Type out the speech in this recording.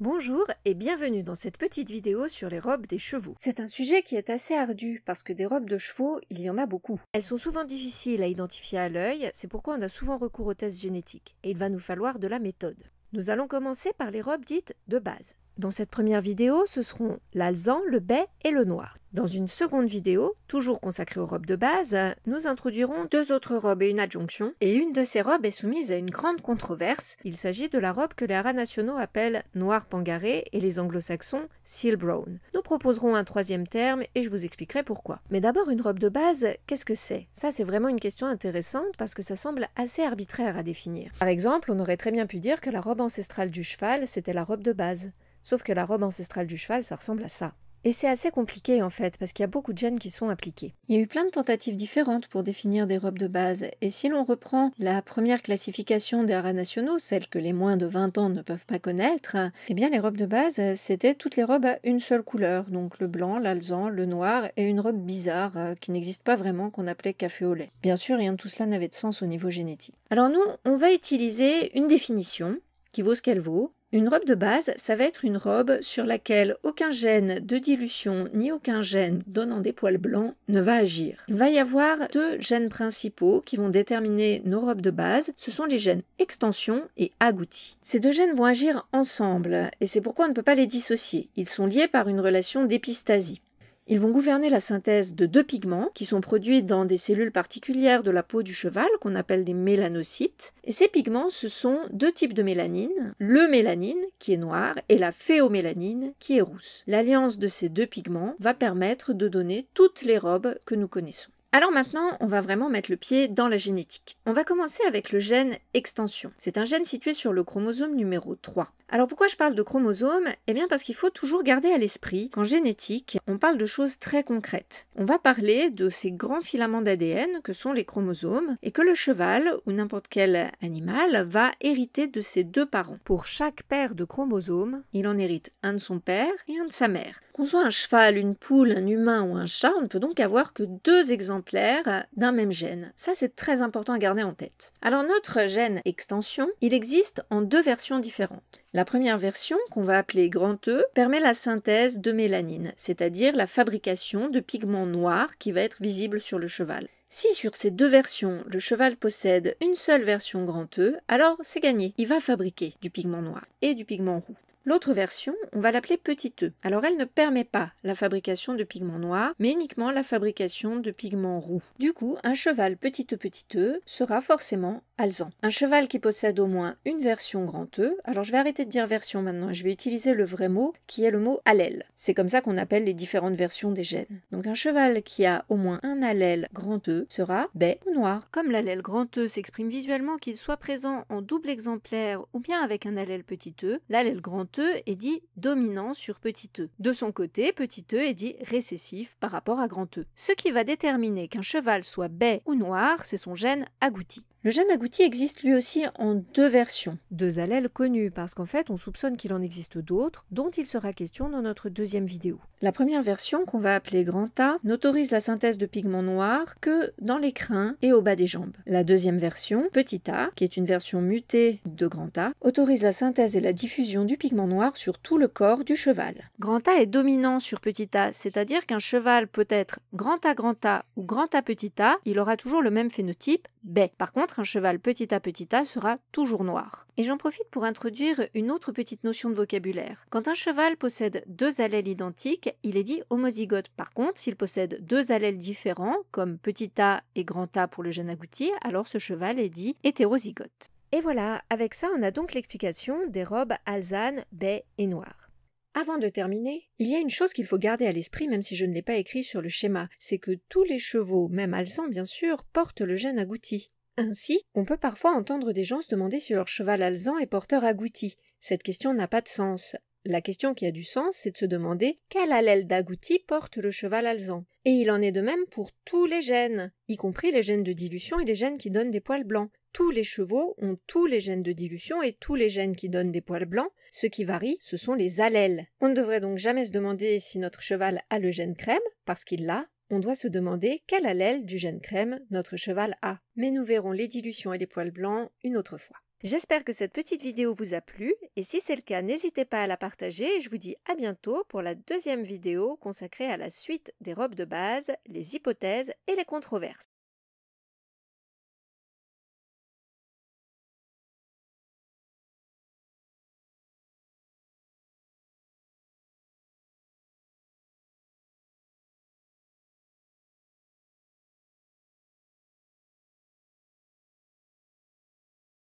Bonjour et bienvenue dans cette petite vidéo sur les robes des chevaux. C'est un sujet qui est assez ardu parce que des robes de chevaux, il y en a beaucoup. Elles sont souvent difficiles à identifier à l'œil, c'est pourquoi on a souvent recours aux tests génétiques et il va nous falloir de la méthode. Nous allons commencer par les robes dites de base. Dans cette première vidéo, ce seront l'alzan, le bai et le noir. Dans une seconde vidéo, toujours consacrée aux robes de base, nous introduirons deux autres robes et une adjonction, et une de ces robes est soumise à une grande controverse. Il s'agit de la robe que les haras nationaux appellent noir pangaré et les anglo-saxons seal brown. Nous proposerons un troisième terme et je vous expliquerai pourquoi. Mais d'abord, une robe de base, qu'est-ce que c'est Ça, c'est vraiment une question intéressante parce que ça semble assez arbitraire à définir. Par exemple, on aurait très bien pu dire que la robe ancestrale du cheval, c'était la robe de base. Sauf que la robe ancestrale du cheval, ça ressemble à ça. Et c'est assez compliqué en fait, parce qu'il y a beaucoup de gènes qui sont appliqués. Il y a eu plein de tentatives différentes pour définir des robes de base, et si l'on reprend la première classification des haras nationaux, celle que les moins de 20 ans ne peuvent pas connaître, eh bien les robes de base, c'était toutes les robes à une seule couleur, donc le blanc, l'alzan, le noir, et une robe bizarre, euh, qui n'existe pas vraiment, qu'on appelait café au lait. Bien sûr, rien de tout cela n'avait de sens au niveau génétique. Alors nous, on va utiliser une définition, qui vaut ce qu'elle vaut, une robe de base, ça va être une robe sur laquelle aucun gène de dilution ni aucun gène donnant des poils blancs ne va agir. Il va y avoir deux gènes principaux qui vont déterminer nos robes de base, ce sont les gènes extension et agouti. Ces deux gènes vont agir ensemble et c'est pourquoi on ne peut pas les dissocier. Ils sont liés par une relation d'épistasie. Ils vont gouverner la synthèse de deux pigments qui sont produits dans des cellules particulières de la peau du cheval qu'on appelle des mélanocytes. Et ces pigments, ce sont deux types de mélanine, le mélanine qui est noir et la phéomélanine qui est rousse. L'alliance de ces deux pigments va permettre de donner toutes les robes que nous connaissons. Alors maintenant, on va vraiment mettre le pied dans la génétique. On va commencer avec le gène extension. C'est un gène situé sur le chromosome numéro 3. Alors pourquoi je parle de chromosome Eh bien parce qu'il faut toujours garder à l'esprit qu'en génétique, on parle de choses très concrètes. On va parler de ces grands filaments d'ADN que sont les chromosomes et que le cheval ou n'importe quel animal va hériter de ses deux parents. Pour chaque paire de chromosomes, il en hérite un de son père et un de sa mère. Qu'on soit un cheval, une poule, un humain ou un chat, on ne peut donc avoir que deux exemples d'un même gène. Ça, c'est très important à garder en tête. Alors, notre gène extension, il existe en deux versions différentes. La première version, qu'on va appeler grand E, permet la synthèse de mélanine, c'est-à-dire la fabrication de pigments noirs qui va être visible sur le cheval. Si sur ces deux versions, le cheval possède une seule version grand E, alors c'est gagné, il va fabriquer du pigment noir et du pigment roux. L'autre version, on va l'appeler petit e. Alors elle ne permet pas la fabrication de pigments noirs, mais uniquement la fabrication de pigments roux. Du coup, un cheval petit e petit e sera forcément alzan. Un cheval qui possède au moins une version grand e, alors je vais arrêter de dire version maintenant, je vais utiliser le vrai mot qui est le mot allèle. C'est comme ça qu'on appelle les différentes versions des gènes. Donc un cheval qui a au moins un allèle grand e sera bai ou noir. Comme l'allèle grand e s'exprime visuellement qu'il soit présent en double exemplaire ou bien avec un allèle petit e, l'allèle grand e est dit dominant sur petit e. De son côté, petit e est dit récessif par rapport à grand e. Ce qui va déterminer qu'un cheval soit bai ou noir, c'est son gène agouti. Le gène agouti existe lui aussi en deux versions. Deux allèles connus, parce qu'en fait, on soupçonne qu'il en existe d'autres, dont il sera question dans notre deuxième vidéo. La première version, qu'on va appeler grand A, n'autorise la synthèse de pigments noirs que dans les crins et au bas des jambes. La deuxième version, petit a, qui est une version mutée de grand A, autorise la synthèse et la diffusion du pigment noir sur tout le corps du cheval. Grand A est dominant sur petit a, c'est-à-dire qu'un cheval peut être grand A grand A ou grand A petit a, il aura toujours le même phénotype, par contre, un cheval petit A, petit a sera toujours noir. Et j'en profite pour introduire une autre petite notion de vocabulaire. Quand un cheval possède deux allèles identiques, il est dit homozygote. Par contre, s'il possède deux allèles différents, comme petit a et grand a pour le jeune agouti, alors ce cheval est dit hétérozygote. Et voilà, avec ça on a donc l'explication des robes alzane, baies et noires. Avant de terminer, il y a une chose qu'il faut garder à l'esprit, même si je ne l'ai pas écrit sur le schéma, c'est que tous les chevaux, même alzans bien sûr, portent le gène agouti. Ainsi, on peut parfois entendre des gens se demander si leur cheval alzan est porteur agouti. Cette question n'a pas de sens. La question qui a du sens, c'est de se demander quel allèle d'agouti porte le cheval alzan. Et il en est de même pour tous les gènes, y compris les gènes de dilution et les gènes qui donnent des poils blancs tous les chevaux ont tous les gènes de dilution et tous les gènes qui donnent des poils blancs. Ce qui varie, ce sont les allèles. On ne devrait donc jamais se demander si notre cheval a le gène crème, parce qu'il l'a, on doit se demander quel allèle du gène crème notre cheval a. Mais nous verrons les dilutions et les poils blancs une autre fois. J'espère que cette petite vidéo vous a plu, et si c'est le cas, n'hésitez pas à la partager, et je vous dis à bientôt pour la deuxième vidéo consacrée à la suite des robes de base, les hypothèses et les controverses.